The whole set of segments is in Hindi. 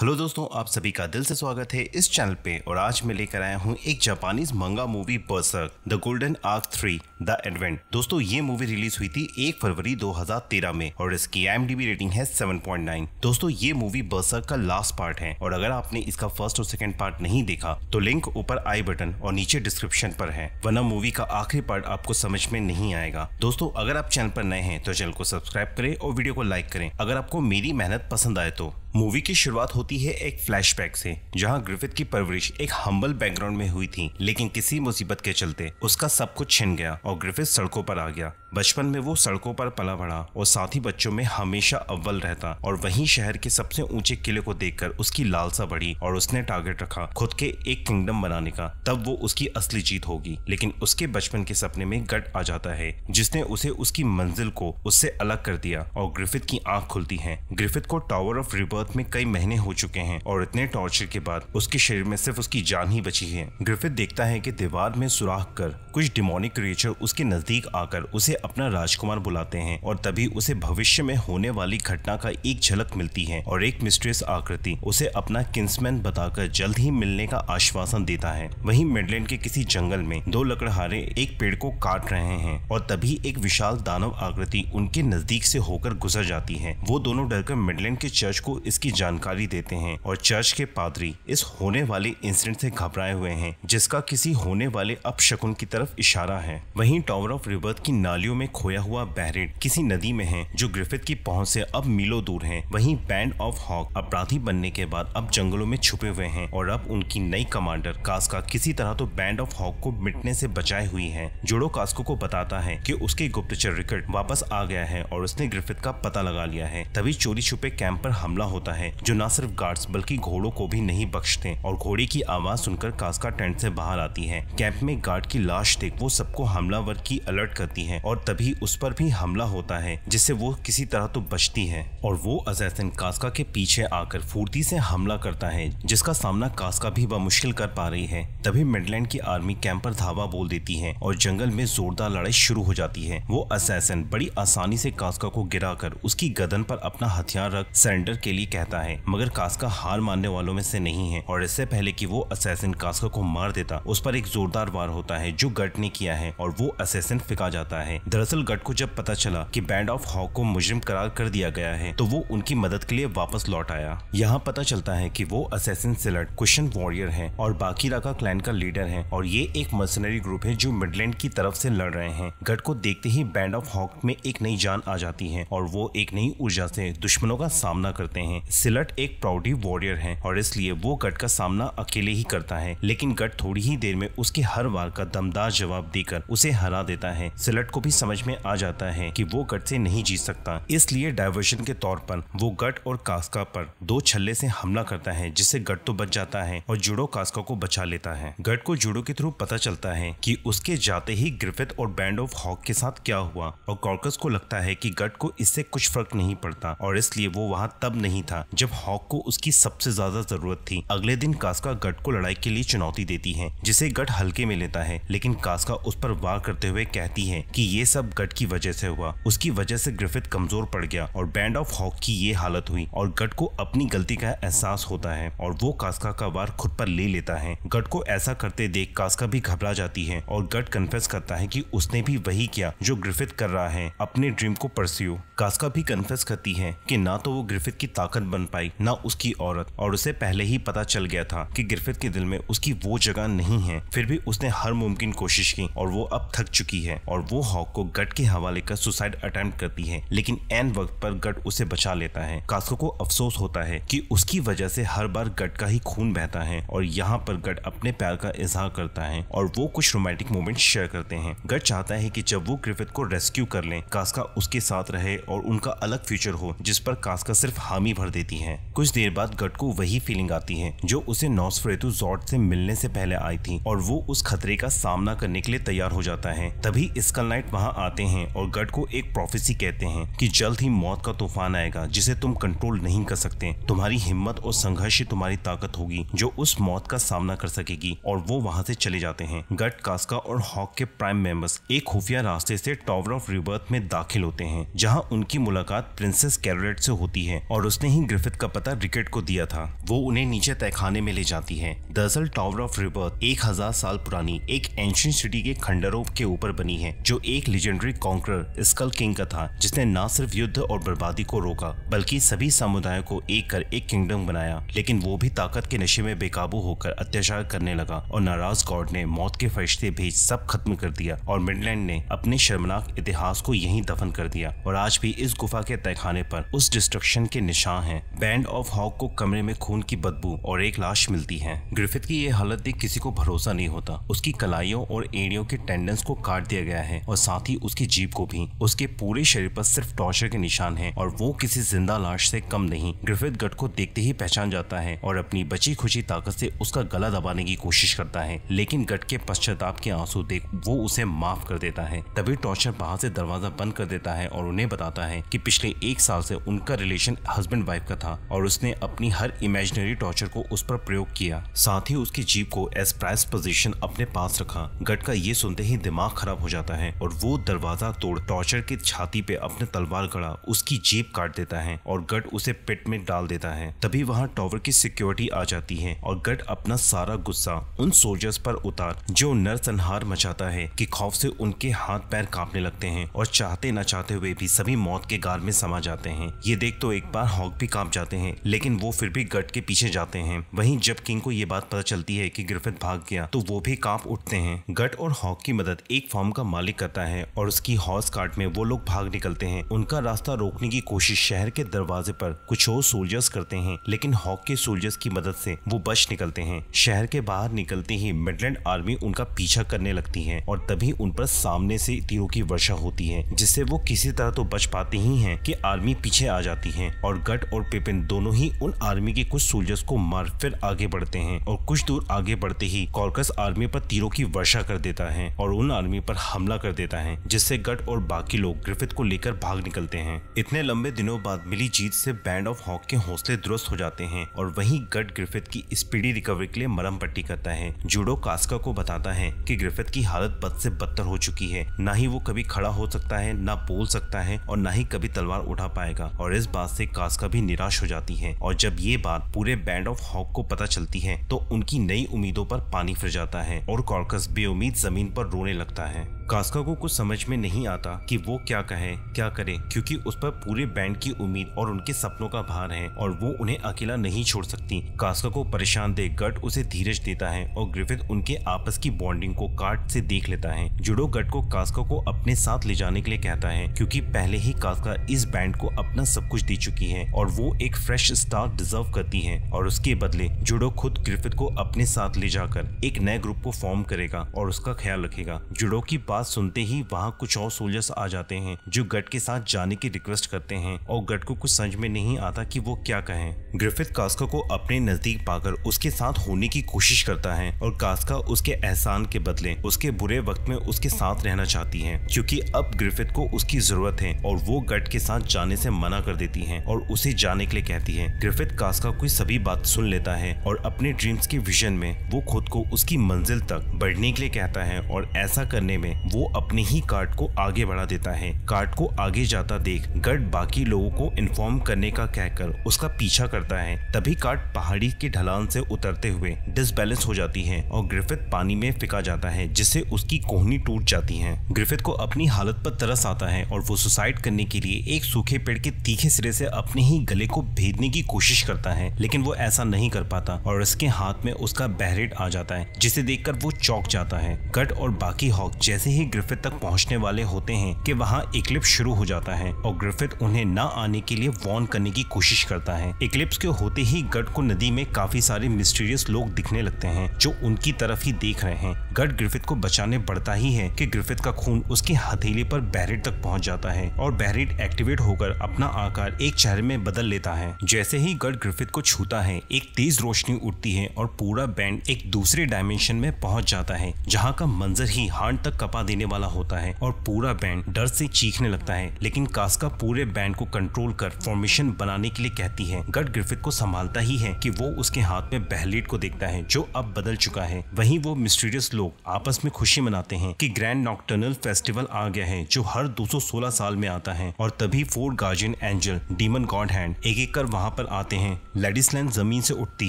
हेलो दोस्तों आप सभी का दिल से स्वागत है इस चैनल पे और आज मैं लेकर आया हूँ एक Japanese manga movie Berserk the golden arc three the advent दोस्तों ये मूवी रिलीज हुई थी एक फरवरी 2013 में और इसकी एम रेटिंग है 7.9 दोस्तों ये मूवी बर्सर का लास्ट पार्ट है और अगर आपने इसका फर्स्ट और सेकेंड पार्ट नहीं देखा तो लिंक ऊपर आई बटन और नीचे डिस्क्रिप्शन पर है वरना मूवी का आखिरी पार्ट आपको समझ में नहीं आएगा दोस्तों अगर आप चैनल पर नए हैं तो चैनल को सब्सक्राइब करें और वीडियो को लाइक करें अगर आपको मेरी मेहनत पसंद आए तो मूवी की शुरुआत होती है एक फ्लैशबैक से जहां ग्रिफिथ की परवरिश एक हम्बल बैकग्राउंड में हुई थी लेकिन किसी मुसीबत के चलते उसका सब कुछ छिन गया और और ग्रिफिस सड़कों पर आ गया बचपन में वो सड़कों पर पला बढ़ा और साथी बच्चों में हमेशा अव्वल रहता और वहीं शहर के सबसे ऊंचे किले को देखकर उसकी लालसा बढ़ी और उसने टारगेट रखा खुद के एक किंगडम बनाने का तब वो उसकी असली जीत होगी लेकिन उसके बचपन के सपने में गट आ जाता है जिसने उसे उसकी मंजिल को उससे अलग कर दिया और ग्रिफिथ की आंख खुलती है ग्रिफिथ को टावर ऑफ रिबर्थ में कई महीने हो चुके हैं और इतने टॉर्चर के बाद उसके शरीर में सिर्फ उसकी जान ही बची है ग्रिफिथ देखता है की दीवार में सुराख कर कुछ डिमोनिक क्रिएचर उसके नजदीक आकर उसे अपना राजकुमार बुलाते हैं और तभी उसे भविष्य में होने वाली घटना का एक झलक मिलती है और एक मिस्ट्रेस आकृति उसे अपना किंसमैन बताकर जल्द ही मिलने का आश्वासन देता है वहीं मेडलैंड के किसी जंगल में दो लकड़हारे एक पेड़ को काट रहे हैं और तभी एक विशाल दानव आकृति उनके नजदीक से होकर गुजर जाती है वो दोनों डरकर मेडलैंड के चर्च को इसकी जानकारी देते हैं और चर्च के पादरी इस होने वाले इंसिडेंट से घबराए हुए हैं जिसका किसी होने वाले अपशकुन की तरफ इशारा है वहीं टावर ऑफ रिबर्थ की नालियों झाड़ियों में खोया हुआ बैरिड किसी नदी में है जो ग्रिफिथ की पहुंच से अब मीलों दूर है वहीं बैंड ऑफ हॉक अपराधी बनने के बाद अब जंगलों में छुपे हुए हैं और अब उनकी नई कमांडर कास्का किसी तरह तो बैंड ऑफ हॉक को मिटने से बचाए हुई है जोड़ो कास्को को बताता है कि उसके गुप्तचर रिकर्ड वापस आ गया है और उसने ग्रिफिथ का पता लगा लिया है तभी चोरी छुपे कैंप पर हमला होता है जो न सिर्फ गार्ड्स बल्कि घोड़ों को भी नहीं बख्शते और घोड़े की आवाज सुनकर कास्का टेंट से बाहर आती है कैंप में गार्ड की लाश देख वो सबको हमलावर की अलर्ट करती है और तभी उस पर भी हमला होता है जिससे वो किसी तरह तो बचती है और वो अजैसन कास्का के पीछे आकर फूर्ती से हमला करता है जिसका सामना कास्का भी बमुश्किल कर पा रही है तभी मिडलैंड की आर्मी कैंप पर धावा बोल देती है और जंगल में जोरदार लड़ाई शुरू हो जाती है वो असैसन बड़ी आसानी से कास्का को गिरा कर उसकी गदन पर अपना हथियार रख सरेंडर के लिए कहता है मगर कास्का हार मानने वालों में से नहीं है और इससे पहले की वो असैसन कास्का को मार देता उस पर एक जोरदार वार होता है जो गट ने किया है और वो असैसन फिका जाता है दरअसल गट को जब पता चला कि बैंड ऑफ हॉक को मुजरिम करार कर दिया गया है तो वो उनकी मदद के लिए वापस लौट आया यहाँ पता चलता है कि वो असैसिन सिलट क्वेश्चन वॉरियर है और बाकी राका क्लैन का लीडर है और ये एक मर्सनरी ग्रुप है जो मिडलैंड की तरफ से लड़ रहे हैं गट को देखते ही बैंड ऑफ हॉक में एक नई जान आ जाती है और वो एक नई ऊर्जा से दुश्मनों का सामना करते हैं सिलट एक प्राउडी वॉरियर है और इसलिए वो गट का सामना अकेले ही करता है लेकिन गट थोड़ी ही देर में उसके हर वार का दमदार जवाब देकर उसे हरा देता है सिलट को भी समझ में आ जाता है कि वो गट से नहीं जीत सकता इसलिए डायवर्जन के तौर पर वो गट और कास्का पर दो छल्ले से हमला करता है जिससे गट तो बच जाता है और जुड़ो कास्का को बचा लेता है गट को जुड़ो के थ्रू पता चलता है कि उसके जाते ही ग्रिफिथ और बैंड ऑफ हॉक के साथ क्या हुआ और कॉर्कस को लगता है कि गट को इससे कुछ फर्क नहीं पड़ता और इसलिए वो वहाँ तब नहीं था जब हॉक को उसकी सबसे ज्यादा जरूरत थी अगले दिन कास्का गट को लड़ाई के लिए चुनौती देती है जिसे गट हल्के में लेता है लेकिन कास्का उस पर वार करते हुए कहती है कि ये सब गट की वजह से हुआ उसकी वजह से ग्रिफिथ कमजोर पड़ गया और बैंड ऑफ हॉक की ये हालत हुई और गट को अपनी गलती का एहसास होता है और वो कास्का का वार खुद पर ले लेता है गट को ऐसा करते देख कास्का भी घबरा जाती है और गट कन्फेस करता है कि उसने भी वही किया जो ग्रिफिथ कर रहा है अपने ड्रीम को परस्यू कास्का भी कन्फेस करती है कि ना तो वो ग्रिफिथ की ताकत बन पाई ना उसकी औरत और उसे पहले ही पता चल गया था कि ग्रिफिथ के दिल में उसकी वो जगह नहीं है फिर भी उसने हर मुमकिन कोशिश की और वो अब थक चुकी है और वो हॉक को गट के हवाले कर सुसाइड अटेम्प्ट करती है लेकिन एन वक्त पर गट उसे बचा लेता है कास्को को अफसोस होता है कि उसकी वजह से हर बार गट का ही खून बहता है और यहाँ पर गट अपने प्यार का इजहार करता है और वो कुछ रोमांटिक मोमेंट शेयर करते हैं गट चाहता है की जब वो ग्रिफिथ को रेस्क्यू कर ले कास्का उसके साथ रहे और उनका अलग फ्यूचर हो जिस पर कास्का सिर्फ हामी भर देती है कुछ देर बाद गट को वही फीलिंग आती है जो उसे नॉसफ्रेतु जॉर्ट से मिलने से पहले आई थी और वो उस खतरे का सामना करने के लिए तैयार हो जाता है तभी स्कल नाइट वहाँ वहां आते हैं और गट को एक प्रोफेसी कहते हैं कि जल्द ही मौत का तूफान आएगा जिसे तुम कंट्रोल नहीं कर सकते तुम्हारी हिम्मत और संघर्ष तुम्हारी ताकत होगी जो उस मौत का सामना कर सकेगी और वो वहाँ से चले जाते हैं गट कास्का और हॉक के प्राइम मेंबर्स एक खुफिया रास्ते से टावर ऑफ रिबर्थ में दाखिल होते हैं जहां उनकी मुलाकात प्रिंसेस कैरोलेट से होती है और उसने ही ग्रिफिथ का पता रिकेट को दिया था वो उन्हें नीचे तहखाने में ले जाती है दरअसल टावर ऑफ रिबर्थ एक हजार साल पुरानी एक एंशियंट सिटी के खंडरों के ऊपर बनी है जो एक लीजेंडरी कॉन्क्रर स्कल किंग का था जिसने न सिर्फ युद्ध और बर्बादी को रोका बल्कि सभी समुदायों को एक कर एक किंगडम बनाया लेकिन वो भी ताकत के नशे में बेकाबू होकर अत्याचार करने लगा और नाराज गॉड ने मौत के फरिश्ते भेज सब खत्म कर दिया और मिडलैंड ने अपने शर्मनाक इतिहास को यही दफन कर दिया और आज भी इस गुफा के तयखाने पर उस डिस्ट्रक्शन के निशान हैं बैंड ऑफ हॉक को कमरे में खून की बदबू और एक लाश मिलती है ग्रिफिथ की यह हालत देख किसी को भरोसा नहीं होता उसकी कलाइयों और एड़ियों के टेंडेंस को काट दिया गया है और साथ साथ ही उसकी जीप को भी उसके पूरे शरीर पर सिर्फ टॉर्चर के निशान हैं और वो किसी जिंदा लाश से कम नहीं ग्रिफिथ गट को देखते ही पहचान जाता है और अपनी बची खुची ताकत से उसका गला दबाने की कोशिश करता है लेकिन गट के पश्चाताप के आंसू देख वो उसे माफ कर देता है तभी टॉर्चर बाहर से दरवाजा बंद कर देता है और उन्हें बताता है की पिछले एक साल से उनका रिलेशन हस्बैंड वाइफ का था और उसने अपनी हर इमेजिनरी टॉर्चर को उस पर प्रयोग किया साथ ही उसकी जीप को एस प्राइस पोजिशन अपने पास रखा गट का ये सुनते ही दिमाग खराब हो जाता है और वो दरवाजा तोड़ टॉर्चर के छाती पे अपने तलवार गड़ा उसकी जेब काट देता है और गट उसे पिट में डाल देता है तभी वहाँ टॉवर की सिक्योरिटी आ जाती है और गट अपना सारा गुस्सा उन सोल्जर्स पर उतार जो नरसंहार मचाता है कि खौफ से उनके हाथ पैर कांपने लगते हैं और चाहते न चाहते हुए भी सभी मौत के गार में समा जाते हैं ये देख तो एक बार हॉक भी कांप जाते हैं लेकिन वो फिर भी गट के पीछे जाते हैं वहीं जब किंग को ये बात पता चलती है कि ग्रिफिथ भाग गया तो वो भी कांप उठते हैं गट और हॉक की मदद एक फॉर्म का मालिक करता है हैं और उसकी हॉर्स काट में वो लोग भाग निकलते हैं उनका रास्ता रोकने की कोशिश शहर के दरवाजे पर कुछ और सोल्जर्स करते हैं लेकिन हॉक के सोल्जर्स की मदद से वो बच निकलते हैं शहर के बाहर निकलते ही मिडलैंड आर्मी उनका पीछा करने लगती है और तभी उन पर सामने से तीरों की वर्षा होती है जिससे वो किसी तरह तो बच पाते ही है की आर्मी पीछे आ जाती है और गट और पिपिन दोनों ही उन आर्मी के कुछ सोल्जर्स को मार फिर आगे बढ़ते हैं और कुछ दूर आगे बढ़ते ही कॉर्कस आर्मी पर तीरों की वर्षा कर देता है और उन आर्मी पर हमला कर देता है है जिससे गट और बाकी लोग ग्रिफिथ को लेकर भाग निकलते हैं इतने लंबे दिनों बाद मिली जीत से बैंड ऑफ हॉक के हौसले दुरुस्त हो जाते हैं और वहीं गट ग्रिफिथ की स्पीडी रिकवरी के लिए मरम पट्टी करता है जूडो कास्का को बताता है की ग्रिफिथ की हालत बद से बदतर हो चुकी है न ही वो कभी खड़ा हो सकता है न बोल सकता है और न ही कभी तलवार उठा पाएगा और इस बात से कास्का भी निराश हो जाती है और जब ये बात पूरे बैंड ऑफ हॉक को पता चलती है तो उनकी नई उम्मीदों पर पानी फिर जाता है और कॉर्कस बेउमीद जमीन पर रोने लगता है कास्का को कुछ समझ में नहीं आता कि वो क्या कहे क्या करे क्योंकि उस पर पूरे बैंड की उम्मीद और उनके सपनों का भार है और वो उन्हें अकेला नहीं छोड़ सकती कास्का को परेशान देख गट उसे धीरज देता है और ग्रिफिथ उनके आपस की बॉन्डिंग को काट से देख लेता है जुडो गट को कास्का को अपने साथ ले जाने के लिए कहता है क्योंकि पहले ही कास्का इस बैंड को अपना सब कुछ दे चुकी है और वो एक फ्रेश स्टार डिजर्व करती है और उसके बदले जुडो खुद ग्रिफिथ को अपने साथ ले जाकर एक नए ग्रुप को फॉर्म करेगा और उसका ख्याल रखेगा जुडो की बात सुनते ही वहाँ कुछ और सोल्जर्स आ जाते हैं जो गट के साथ जाने की रिक्वेस्ट करते हैं और गट को कुछ समझ में नहीं आता कि वो क्या कहें ग्रिफिथ कास्का को अपने नजदीक पाकर उसके साथ होने की कोशिश करता है और कास्का उसके एहसान के बदले उसके बुरे वक्त में उसके साथ रहना चाहती है क्यूँकी अब ग्रिफिथ को उसकी जरूरत है और वो गट के साथ जाने से मना कर देती है और उसे जाने के लिए कहती है ग्रिफिथ कास्का को सभी बात सुन लेता है और अपने ड्रीम्स के विजन में वो खुद को उसकी मंजिल तक बढ़ने के लिए कहता है और ऐसा करने में वो अपने ही ही कार्ट को आगे बढ़ा देता है कार्ट को आगे जाता देख गड बाकी लोगों को इन्फॉर्म करने का कहकर उसका पीछा करता है तभी कार्ट पहाड़ी के ढलान से उतरते हुए डिसबैलेंस हो जाती है और ग्रिफिथ पानी में फिका जाता है जिससे उसकी कोहनी टूट जाती है ग्रिफिथ को अपनी हालत पर तरस आता है और वो सुसाइड करने के लिए एक सूखे पेड़ के तीखे सिरे से अपने ही गले को भेदने की कोशिश करता है लेकिन वो ऐसा नहीं कर पाता और उसके हाथ में उसका बहरेट आ जाता है जिसे देखकर वो चौक जाता है गट और बाकी हॉक जैसे ही ग्रिफिथ तक पहुंचने वाले होते हैं कि वहाँ इक्लिप्स शुरू हो जाता है और ग्रिफिथ उन्हें न आने के लिए वॉर्न करने की कोशिश करता है इक्लिप्स के होते ही गट को नदी में काफी सारे मिस्टीरियस लोग दिखने लगते हैं जो उनकी तरफ ही देख रहे हैं गट ग्रिफिथ को बचाने बढ़ता ही है की ग्रिफिथ का खून उसके हथेली पर बैरेट तक पहुँच जाता है और बैरेट एक्टिवेट होकर अपना आकार एक चेहरे में बदल लेता है जैसे ही गट ग्रिफिथ को छूता है एक तेज रोशनी उठती है और पूरा बैंड एक दूसरे डायमेंशन में पहुंच जाता है जहां का मंजर ही हार्ड तक कपा देने वाला होता होता है और पूरा बैंड डर से चीखने लगता है लेकिन कास्का पूरे बैंड को कंट्रोल कर फॉर्मेशन बनाने के लिए कहती है गट ग्रिफिथ को संभालता ही है कि वो उसके हाथ में बहलेट को देखता है जो अब बदल चुका है वहीं वो मिस्टीरियस लोग आपस में खुशी मनाते हैं कि ग्रैंड नॉक्टर्नल फेस्टिवल आ गया है जो हर 216 साल में आता है और तभी four guardian angel demon god hand एक एक कर वहाँ पर आते हैं लेडिसलैंड जमीन से उठती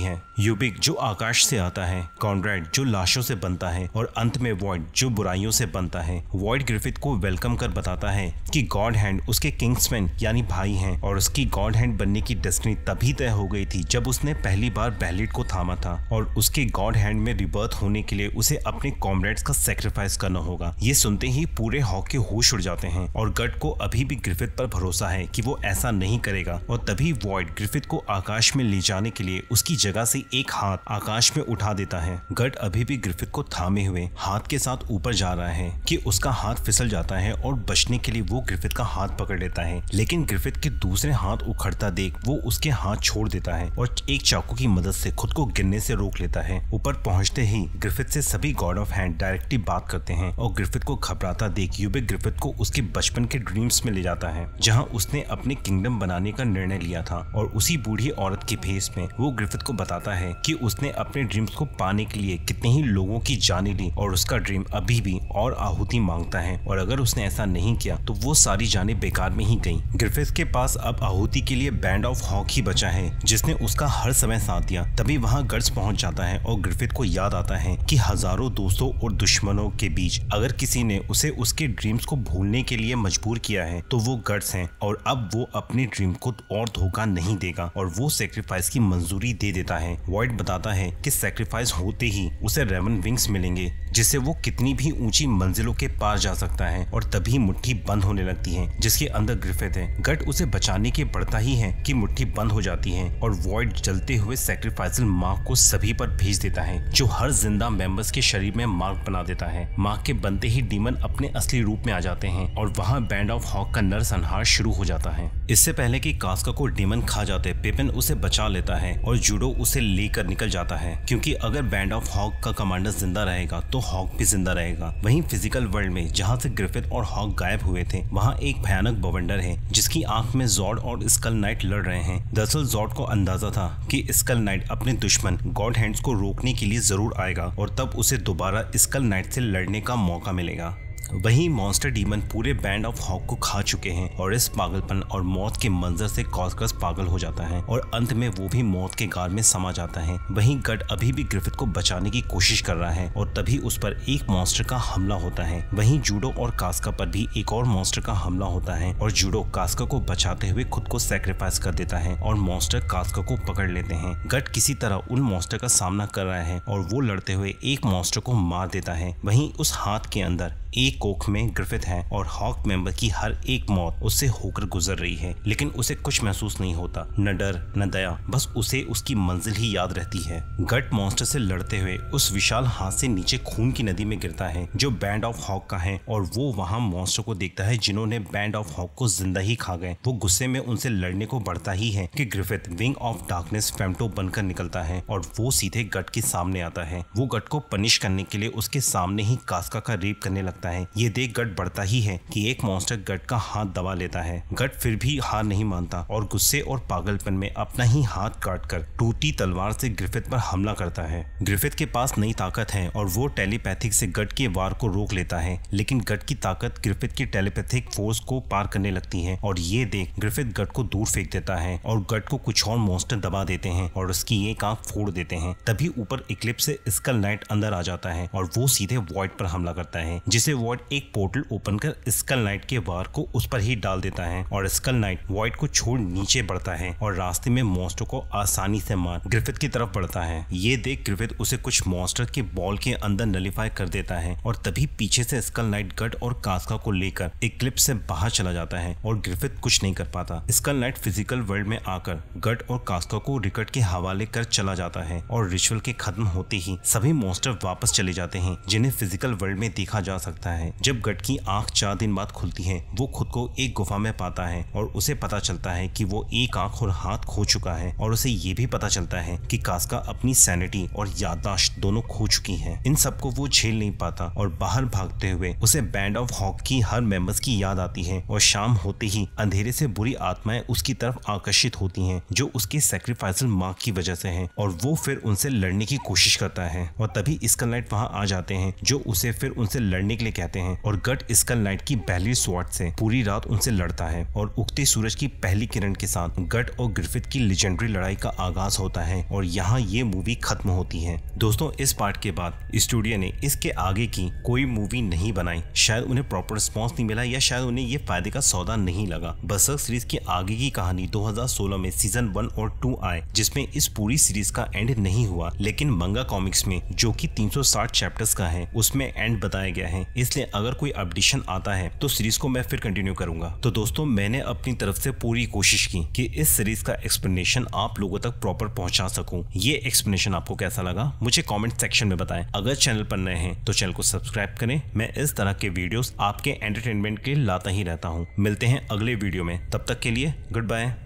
है यूबिक जो आकाश से आता है कॉन्ड्रेड जो लाशों से बनता है और अंत में वॉइड जो बुराइयों से बनता है वॉइड लॉयड ग्रिफिथ को वेलकम कर बताता है कि गॉड हैंड उसके किंग्समैन यानी भाई हैं और उसकी गॉड हैंड बनने की डेस्टिनी तभी तय हो गई थी जब उसने पहली बार बैलेट को थामा था और उसके गॉड हैंड में रिबर्थ होने के लिए उसे अपने कॉमरेड्स का सेक्रीफाइस करना होगा ये सुनते ही पूरे हॉक के होश उड़ जाते हैं और गट को अभी भी ग्रिफिथ पर भरोसा है की वो ऐसा नहीं करेगा और तभी वॉइड ग्रिफिथ को आकाश में ले जाने के लिए उसकी जगह से एक हाथ आकाश में उठा देता है गट अभी भी ग्रिफिथ को थामे हुए हाथ के साथ ऊपर जा रहा है कि उसका हाथ फिसल जाता है और बचने के लिए वो ग्रिफिथ का हाथ पकड़ लेता है लेकिन ग्रिफिथ के दूसरे हाथ उखड़ता देख वो उसके हाथ छोड़ देता है और एक चाकू की मदद से खुद को गिरने से रोक लेता है ऊपर पहुंचते ही ग्रिफिथ से सभी गॉड ऑफ हैंड डायरेक्टली बात करते हैं और ग्रिफिथ को घबराता देख यूबे ग्रिफिथ को उसके बचपन के ड्रीम्स में ले जाता है जहाँ उसने अपने किंगडम बनाने का निर्णय लिया था और उसी बूढ़ी औरत के भेस में वो ग्रिफिथ को बताता है की उसने अपने ड्रीम्स को पाने के लिए कितने ही लोगों की जाने ली और उसका ड्रीम अभी भी और आहुति मांग मांगता है और अगर उसने ऐसा नहीं किया तो वो सारी जाने बेकार में ही गई ग्रिफिस के पास अब आहूति के लिए बैंड ऑफ हॉक ही बचा है जिसने उसका हर समय साथ दिया तभी वहाँ गर्ज पहुँच जाता है और ग्रिफिथ को याद आता है की हजारों दोस्तों और दुश्मनों के बीच अगर किसी ने उसे उसके ड्रीम्स को भूलने के लिए मजबूर किया है तो वो गर्ड्स हैं और अब वो अपने ड्रीम को और धोखा नहीं देगा और वो सेक्रीफाइस की मंजूरी दे देता है वॉइड बताता है कि सेक्रीफाइस होते ही उसे रेमन विंग्स मिलेंगे जिससे वो कितनी भी ऊंची मंजिलों के पार मार जा सकता है और तभी मुट्ठी बंद होने लगती है जिसके अंदर ग्रिफिथ है गट उसे बचाने के बढ़ता ही है कि मुट्ठी बंद हो जाती है और वॉइड जलते हुए सेक्रीफाइसल मार्क को सभी पर भेज देता है जो हर जिंदा मेंबर्स के शरीर में मार्क बना देता है मार्क के बनते ही डीमन अपने असली रूप में आ जाते हैं और वहाँ बैंड ऑफ हॉक का नरसंहार शुरू हो जाता है इससे पहले कि कास्का को डीमन खा जाते पेपन उसे बचा लेता है और जूडो उसे लेकर निकल जाता है क्योंकि अगर बैंड ऑफ हॉक का कमांडर जिंदा रहेगा तो हॉक भी जिंदा रहेगा वहीं फिजिकल वर्ल्ड में गए जहाँ से ग्रिफिथ और हॉक गायब हुए थे वहाँ एक भयानक बवंडर है जिसकी आंख में जॉर्ड और स्कल नाइट लड़ रहे हैं दरअसल जॉर्ड को अंदाजा था कि स्कल नाइट अपने दुश्मन गॉड हैंड्स को रोकने के लिए जरूर आएगा और तब उसे दोबारा स्कल नाइट से लड़ने का मौका मिलेगा वहीं मॉन्स्टर डीमन पूरे बैंड ऑफ हॉक को खा चुके हैं और इस पागलपन और मौत के मंजर से कॉस्कस पागल हो जाता है और अंत में वो भी मौत के गार में समा जाता है वहीं गट अभी भी ग्रिफिथ को बचाने की कोशिश कर रहा है और तभी उस पर एक मॉन्स्टर का हमला होता है वहीं जूडो और कास्का पर भी एक और मॉन्स्टर का हमला होता है और जूडो कास्का को बचाते हुए खुद को सेक्रीफाइस कर देता है और मॉन्स्टर कास्का को पकड़ लेते हैं गट किसी तरह उन मॉन्स्टर का सामना कर रहा है और वो लड़ते हुए एक मॉन्स्टर को मार देता है वहीं उस हाथ के अंदर एक कोख में ग्रिफिथ है और हॉक मेंबर की हर एक मौत उससे होकर गुजर रही है लेकिन उसे कुछ महसूस नहीं होता न डर न दया बस उसे उसकी मंजिल ही याद रहती है गट मॉन्स्टर से लड़ते हुए उस विशाल हाथ से नीचे खून की नदी में गिरता है जो बैंड ऑफ हॉक का है और वो वहाँ मॉन्स्टर को देखता है जिन्होंने बैंड ऑफ हॉक को जिंदा ही खा गए वो गुस्से में उनसे लड़ने को बढ़ता ही है की Griffith wing of darkness Femto बनकर निकलता है और वो सीधे गट के सामने आता है वो गट को पनिश करने के लिए उसके सामने ही कास्का का रेप करने लगता लगता है ये देख गट बढ़ता ही है कि एक मॉन्स्टर गट का हाथ दबा लेता है गट फिर भी हार नहीं मानता और गुस्से और पागलपन में अपना ही हाथ काट कर टूटी तलवार से ग्रिफिथ पर हमला करता है ग्रिफिथ के पास नई ताकत है और वो टेलीपैथिक से गट के वार को रोक लेता है लेकिन गट की ताकत ग्रिफिथ की टेलीपैथिक फोर्स को पार करने लगती है और ये देख ग्रिफिथ गट को दूर फेंक देता है और गट को कुछ और मॉन्स्टर दबा देते हैं और उसकी एक आंख फोड़ देते हैं तभी ऊपर इक्लिप से स्कल नाइट अंदर आ जाता है और वो सीधे वॉइड पर हमला करता है जिसे फिर वॉइड एक पोर्टल ओपन कर स्कल नाइट के वार को उस पर ही डाल देता है और स्कल नाइट वॉइड को छोड़ नीचे बढ़ता है और रास्ते में मॉन्स्टर को आसानी से मार ग्रिफिथ की तरफ बढ़ता है ये देख ग्रिफिथ उसे कुछ मॉन्स्टर के बॉल के अंदर नलीफाई कर देता है और तभी पीछे से स्कल नाइट गट और कास्का को लेकर एक क्लिप से बाहर चला जाता है और ग्रिफिथ कुछ नहीं कर पाता स्कल नाइट फिजिकल वर्ल्ड में आकर गट और कास्का को रिकट के हवाले कर चला जाता है और रिचुअल के खत्म होते ही सभी मॉन्स्टर वापस चले जाते हैं जिन्हें फिजिकल वर्ल्ड में देखा जा सकता सकता है जब गट की आंख चार दिन बाद खुलती है वो खुद को एक गुफा में पाता है और उसे पता चलता है कि वो एक आंख और हाथ खो चुका है और उसे ये भी पता चलता है कि कास्का अपनी सैनिटी और याददाश्त दोनों खो चुकी है इन सबको वो झेल नहीं पाता और बाहर भागते हुए उसे बैंड ऑफ हॉक की हर मेंबर्स की याद आती है और शाम होते ही अंधेरे से बुरी आत्माएं उसकी तरफ आकर्षित होती हैं जो उसके सेक्रीफाइसल मार्क की वजह से हैं और वो फिर उनसे लड़ने की कोशिश करता है और तभी इसका लाइट वहाँ आ जाते हैं जो उसे फिर उनसे लड़ने के लिए कहते हैं और गट स्कल नाइट की पहली स्वाट से पूरी रात उनसे लड़ता है और उगते सूरज की पहली किरण के साथ गट और ग्रिफिथ की लेजेंडरी लड़ाई का आगाज होता है और यहाँ ये मूवी खत्म होती है दोस्तों इस पार्ट के बाद स्टूडियो ने इसके आगे की कोई मूवी नहीं बनाई शायद उन्हें प्रॉपर रिस्पॉन्स नहीं मिला या शायद उन्हें ये फायदे का सौदा नहीं लगा बसर सीरीज की आगे की कहानी 2016 में सीजन वन और टू आए जिसमें इस पूरी सीरीज का एंड नहीं हुआ लेकिन मंगा कॉमिक्स में जो कि 360 चैप्टर्स का है उसमें एंड बताया गया है इसलिए अगर कोई अपडिशन आता है तो सीरीज को मैं फिर कंटिन्यू करूंगा तो दोस्तों मैंने अपनी तरफ से पूरी कोशिश की कि इस सीरीज का एक्सप्लेनेशन आप लोगों तक प्रॉपर पहुंचा सकूं ये एक्सप्लेनेशन आपको कैसा लगा मुझे कमेंट सेक्शन में बताएं अगर चैनल पर नए हैं तो चैनल को सब्सक्राइब करें मैं इस तरह के वीडियो आपके एंटरटेनमेंट के लिए लाता ही रहता हूँ मिलते हैं अगले वीडियो में तब तक के लिए गुड बाय